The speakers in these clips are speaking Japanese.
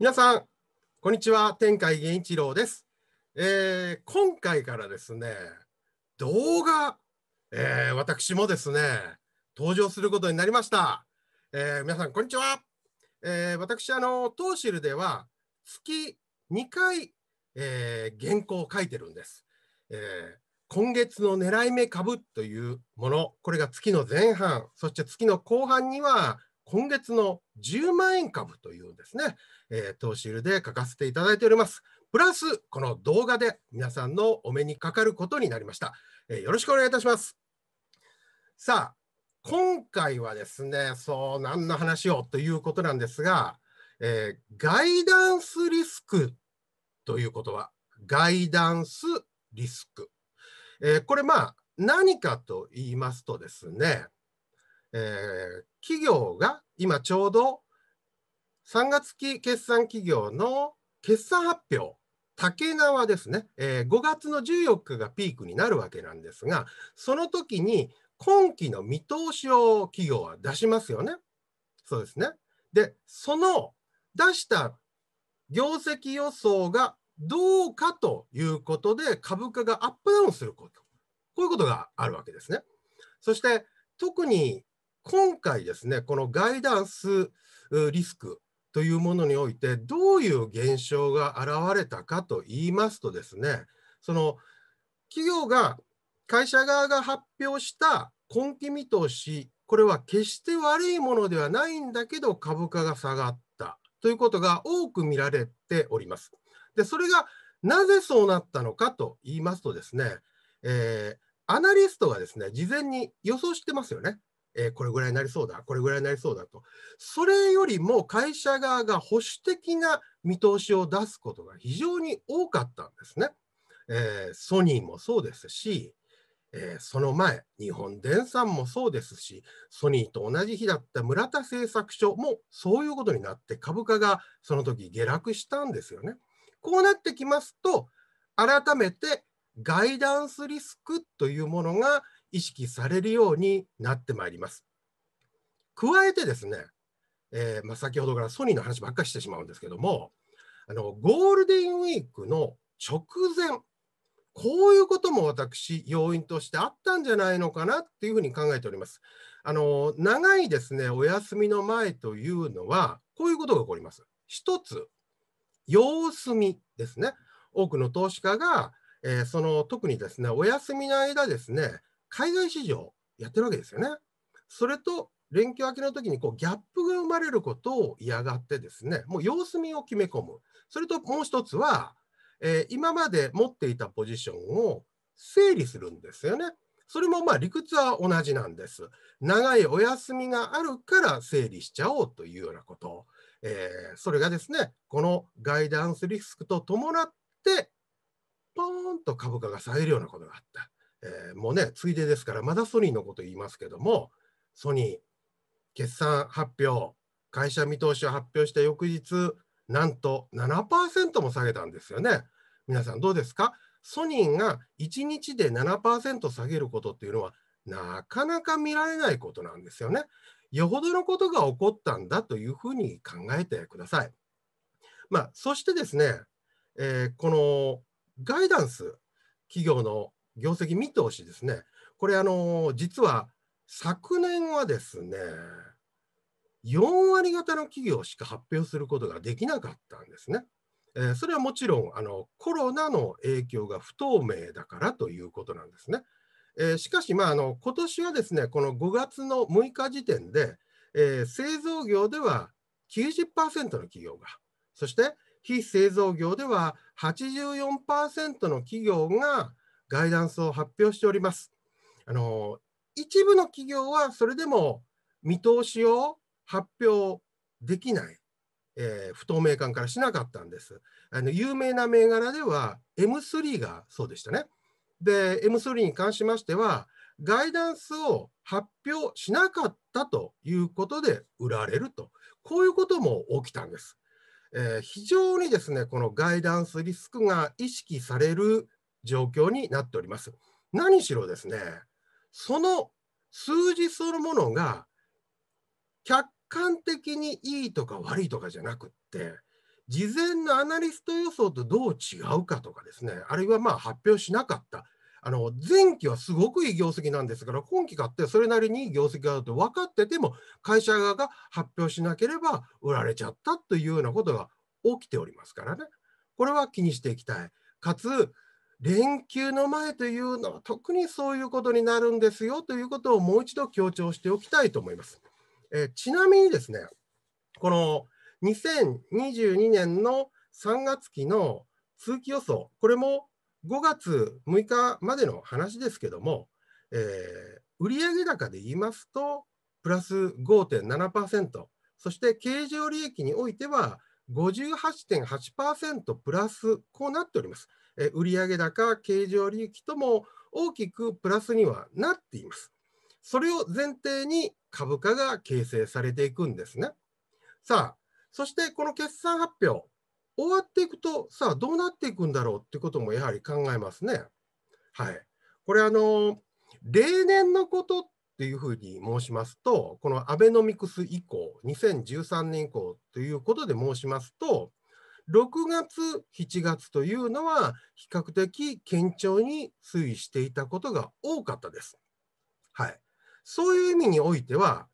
皆さん、こんにちは。天海源一郎です、えー、今回からですね、動画、えー、私もですね、登場することになりました。えー、皆さん、こんにちは。え私、あの、トーシルでは月2回、え原稿を書いてるんです。え今月の狙い目株というもの、これが月の前半、そして月の後半には今月の10万円株というですね、えー、投資入で書かせていただいております。プラス、この動画で皆さんのお目にかかることになりました。えー、よろしくお願いいたします。さあ、今回はですね、そう、何の話をということなんですが、えー、ガイダンスリスクということは、ガイダンスリスク。えー、これ、まあ、何かと言いますとですね、えー、企業が今ちょうど3月期決算企業の決算発表、竹縄ですね、えー、5月の14日がピークになるわけなんですが、その時に今期の見通しを企業は出しますよね。そうですね。で、その出した業績予想がどうかということで株価がアップダウンすること。こういうことがあるわけですね。そして特に今回ですね、このガイダンスリスクというものにおいて、どういう現象が現れたかと言いますとですね、その企業が、会社側が発表した今期見通し、これは決して悪いものではないんだけど、株価が下がったということが多く見られております。で、それがなぜそうなったのかと言いますとですね、えー、アナリストがですね、事前に予想してますよね。えー、これぐらいになりそうだ、これぐらいになりそうだと。それよりも会社側が保守的な見通しを出すことが非常に多かったんですね。えー、ソニーもそうですし、えー、その前、日本電産もそうですし、ソニーと同じ日だった村田製作所もそういうことになって株価がその時下落したんですよね。こうなってきますと、改めてガイダンスリスクというものが意識されるようになってまいります。加えてですね、えー、まあ、先ほどからソニーの話ばっかりしてしまうんですけども、あのゴールデンウィークの直前、こういうことも私、要因としてあったんじゃないのかなっていうふうに考えております。あの長いですね、お休みの前というのは、こういうことが起こります。一つ、様子見ですね。多くの投資家が、えー、その特にですね、お休みの間ですね、海外市場やってるわけですよね。それと連休明けの時にこうギャップが生まれることを嫌がってですね、もう様子見を決め込む。それともう一つは、えー、今まで持っていたポジションを整理するんですよね。それもまあ理屈は同じなんです。長いお休みがあるから整理しちゃおうというようなこと。えー、それがですね、このガイダンスリスクと伴って、ポーンと株価が下げるようなことがあった。えー、もうね、ついでですから、まだソニーのこと言いますけども、ソニー、決算発表、会社見通しを発表した翌日、なんと7%も下げたんですよね。皆さんどうですかソニーが1日で7%下げることっていうのは、なかなか見られないことなんですよね。よほどのことが起こったんだというふうに考えてください。まあ、そしてですね、えー、このガイダンス、企業の業績見通しですね、これ、あの実は昨年はですね、4割方の企業しか発表することができなかったんですね。えー、それはもちろんあのコロナの影響が不透明だからということなんですね。えー、しかし、まあ、あの今年はですね、この5月の6日時点で、えー、製造業では90%の企業が、そして非製造業では84%の企業がガイダンスを発表しております。あの一部の企業はそれでも見通しを発表できない、えー、不透明感からしなかったんです。あの有名な銘柄では M3 がそうでしたね。で、M3 に関しましては、ガイダンスを発表しなかったということで売られると、こういうことも起きたんです。えー、非常にですね、このガイダンスリスクが意識される状況になっております。何しろですね、その数字そのものが客観的にいいとか悪いとかじゃなくって、事前のアナリスト予想とどう違うかとかですね、あるいはまあ発表しなかった、あの前期はすごくいい業績なんですから、今期買ってそれなりにいい業績があると分かってても、会社側が発表しなければ売られちゃったというようなことが起きておりますからね、これは気にしていきたい。かつ、連休の前というのは特にそういうことになるんですよということをもう一度強調しておきたいと思います。えー、ちなみにですね、この2022年の3月期の通期予想、これも5月6日までの話ですけども、えー、売上高で言いますと、プラス5.7%、そして経常利益においては、58.8%プラス、こうなっております。え売上高、経常利益とも大きくプラスにはなっています。それを前提に株価が形成されていくんですね。さあ、そしてこの決算発表、終わっていくと、さあ、どうなっていくんだろうってこともやはり考えますね。はい。これ、あの、例年のことっっていうふうに申しますと、このアベノミクス以降、2013年以降ということで申しますと、6月、7月というのは、比較的堅調に推移していたことが多かったです。はい、そういう意味においては、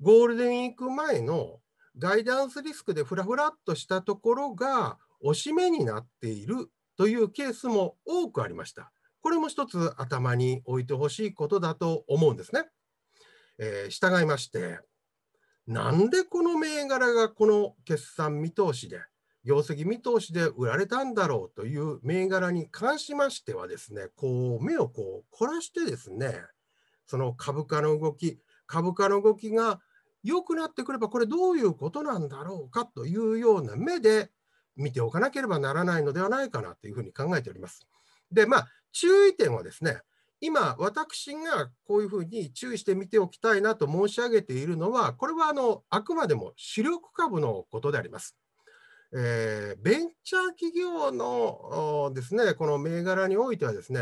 ゴールデンウィーク前のガイダンスリスクでふらふらっとしたところが、押し目になっているというケースも多くありました。これも一つ頭に置いてほしいことだと思うんですね。えー、従いまして、なんでこの銘柄がこの決算見通しで、業績見通しで売られたんだろうという銘柄に関しましてはですね、こう目をこう凝らしてですね、その株価の動き、株価の動きが良くなってくれば、これどういうことなんだろうかというような目で見ておかなければならないのではないかなというふうに考えております。で、まあ、注意点はですね、今、私がこういうふうに注意して見ておきたいなと申し上げているのは、これはあのあくまでも主力株のことであります。えー、ベンチャー企業のですね、この銘柄においてはですね、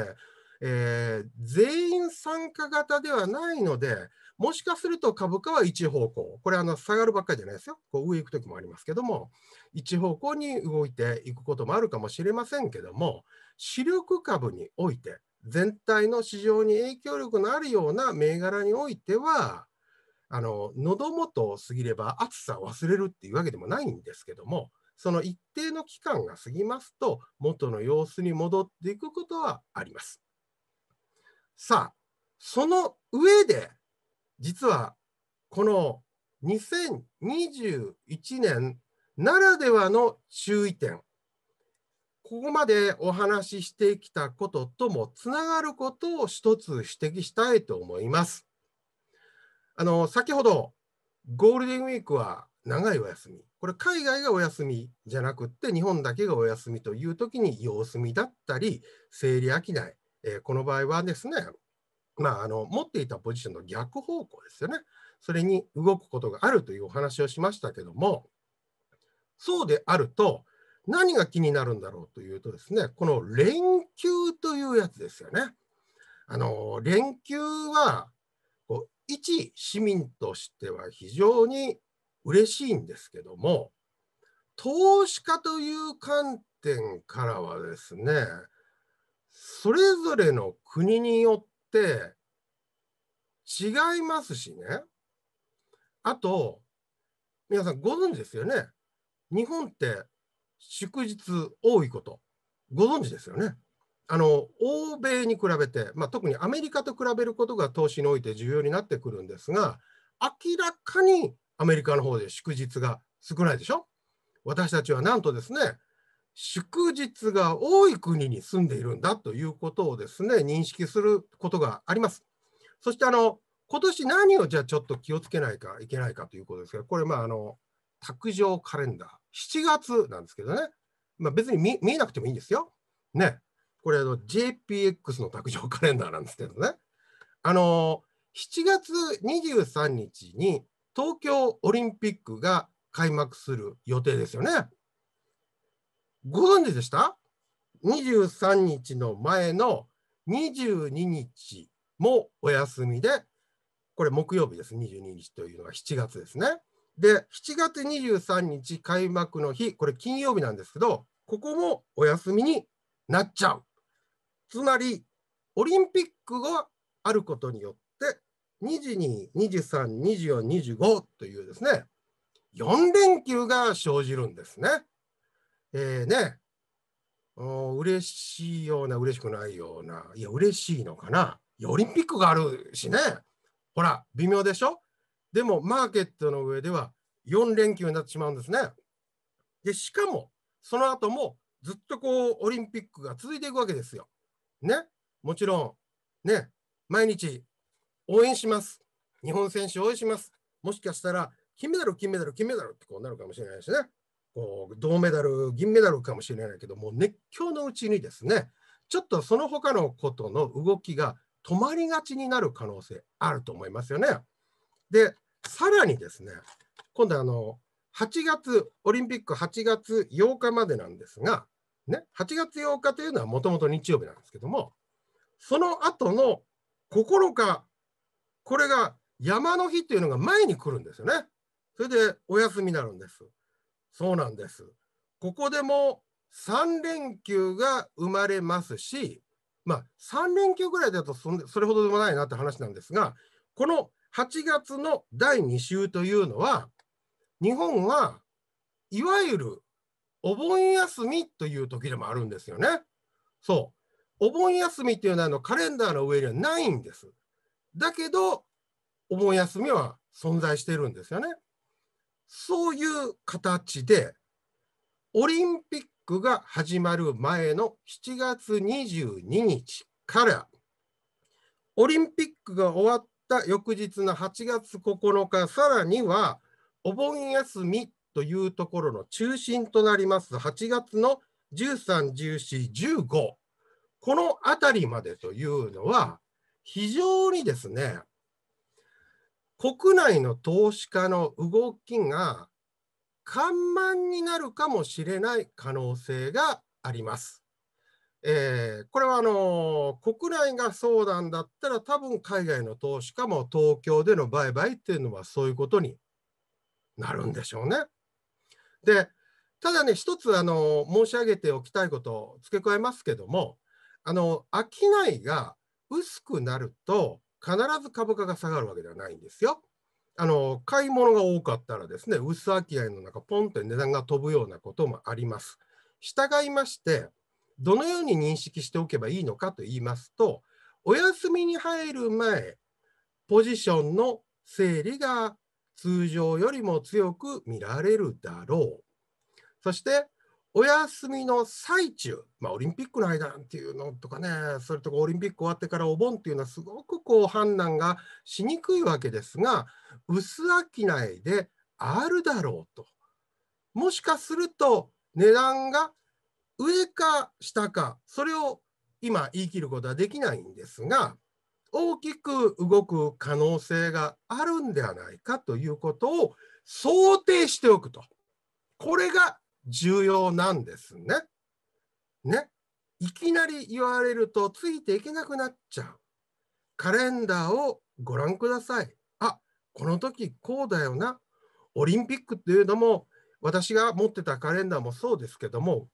えー、全員参加型ではないので、もしかすると株価は一方向、これあの下がるばっかりじゃないですよ、こう上行くときもありますけども、一方向に動いていくこともあるかもしれませんけども、主力株において、全体の市場に影響力のあるような銘柄においては、あの喉元を過ぎれば暑さを忘れるっていうわけでもないんですけども、その一定の期間が過ぎますと、元の様子に戻っていくことはあります。さあ、その上で、実はこの2021年ならではの注意点、ここまでお話ししてきたことともつながることを一つ指摘したいと思います。あの先ほどゴールデンウィークは長いお休み、これ海外がお休みじゃなくって日本だけがお休みという時に様子見だったり、生理商い、えー、この場合はですね、まあ、あの持っていたポジションの逆方向ですよね。それに動くことがあるというお話をしましたけども、そうであると、何が気になるんだろうというとですね、この連休というやつですよね。あの連休はこう、一市民としては非常に嬉しいんですけども、投資家という観点からはですね、それぞれの国によって違いますしね。あと、皆さんご存知ですよね。日本って祝日多いこと、ご存知ですよね。あの欧米に比べて、まあ、特にアメリカと比べることが投資において重要になってくるんですが、明らかにアメリカの方で祝日が少ないでしょ。私たちはなんとですね、祝日が多い国に住んでいるんだということをですね認識することがあります。そしてあの今年何をじゃあちょっと気をつけないかいけないかということですが、これ、まあ、あの、卓上カレンダー、7月なんですけどね、まあ、別に見見えなくてもいいんですよ。ね、これあの、JPX の卓上カレンダーなんですけどね、あの、7月23日に東京オリンピックが開幕する予定ですよね。ご存知でした ?23 日の前の22日もお休みで、これ木曜日です、22日というのは7月ですね。で、7月23日開幕の日、これ金曜日なんですけど、ここもお休みになっちゃう。つまり、オリンピックがあることによって、22、23、24、25というですね、4連休が生じるんですね。えー、ね、嬉しいような、嬉しくないような、いや、嬉しいのかな。オリンピックがあるしね、ほら、微妙でしょでも、マーケットの上では4連休になってしまうんですね。で、しかも、その後もずっとこう、オリンピックが続いていくわけですよ。ね、もちろん、ね、毎日応援します。日本選手応援します。もしかしたら、金メダル、金メダル、金メダルってこうなるかもしれないしね。こう銅メダル銀メダルかもしれないけども熱狂のうちにですねちょっとその他のことの動きが止まりがちになる可能性あると思いますよね。でさらにですね今度あの8月オリンピック8月8日までなんですが、ね、8月8日というのはもともと日曜日なんですけどもその後の9日これが山の日というのが前に来るんですよね。それでお休みになるんです。そうなんです。ここでも3連休が生まれますし、まあ、3連休ぐらいだとそれほどでもないなって話なんですが、この8月の第2週というのは、日本はいわゆるお盆休みという時でもあるんですよね。そう。お盆休みっていうのはあのカレンダーの上にはないんです。だけど、お盆休みは存在してるんですよね。そういう形で、オリンピックが始まる前の7月22日から、オリンピックが終わった翌日の8月9日、さらにはお盆休みというところの中心となります8月の13、14、15、このあたりまでというのは、非常にですね、国内の投資家の動きが緩慢になるかもしれない可能性があります。えー、これはあのー、国内が相談だったら多分海外の投資家も東京での売買っていうのはそういうことになるんでしょうね。でただね一つあのー、申し上げておきたいことを付け加えますけどもあの商いが薄くなると必ず株価が下がるわけではないんですよ。あの買い物が多かったらですね、薄商いの中、ポンと値段が飛ぶようなこともあります。従いまして、どのように認識しておけばいいのかと言いますと、お休みに入る前、ポジションの整理が通常よりも強く見られるだろう。そして、お休みの最中、まあ、オリンピックの間っていうのとかね、それとかオリンピック終わってからお盆っていうのは、すごくこう判断がしにくいわけですが、薄商いであるだろうと。もしかすると、値段が上か下か、それを今言い切ることはできないんですが、大きく動く可能性があるんではないかということを想定しておくと。これが重要なんですね。ね。いきなり言われるとついていけなくなっちゃう。カレンダーをご覧ください。あ、この時こうだよな。オリンピックっていうのも、私が持ってたカレンダーもそうですけども、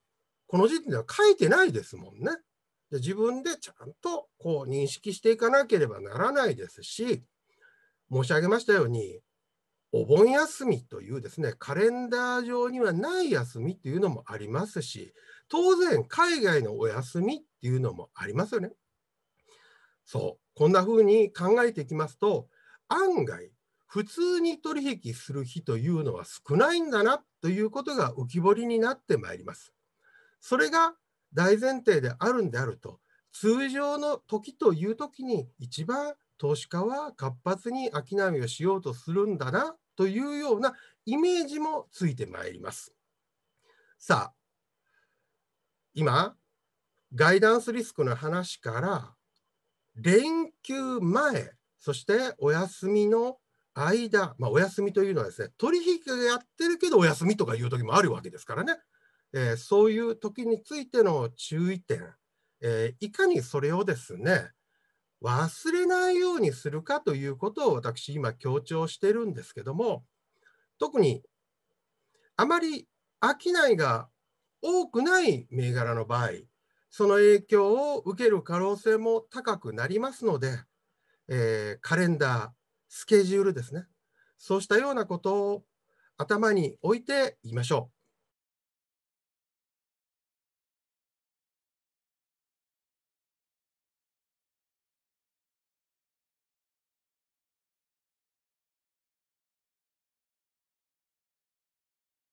この時点では書いてないですもんね。で自分でちゃんとこう認識していかなければならないですし、申し上げましたように、お盆休みというですねカレンダー上にはない休みっていうのもありますし当然海外のお休みっていうのもありますよね。そうこんな風に考えていきますと案外普通に取引する日というのは少ないんだなということが浮き彫りになってまいります。それが大前提であるんであると通常の時という時に一番投資家は活発に商いをしようとするんだなというようなイメージもついてまいります。さあ、今、ガイダンスリスクの話から、連休前、そしてお休みの間、まあ、お休みというのはですね、取引がやってるけどお休みとかいう時もあるわけですからね、えー、そういう時についての注意点、えー、いかにそれをですね、忘れないようにするかということを私今強調してるんですけども特にあまり商いが多くない銘柄の場合その影響を受ける可能性も高くなりますので、えー、カレンダースケジュールですねそうしたようなことを頭に置いていましょう。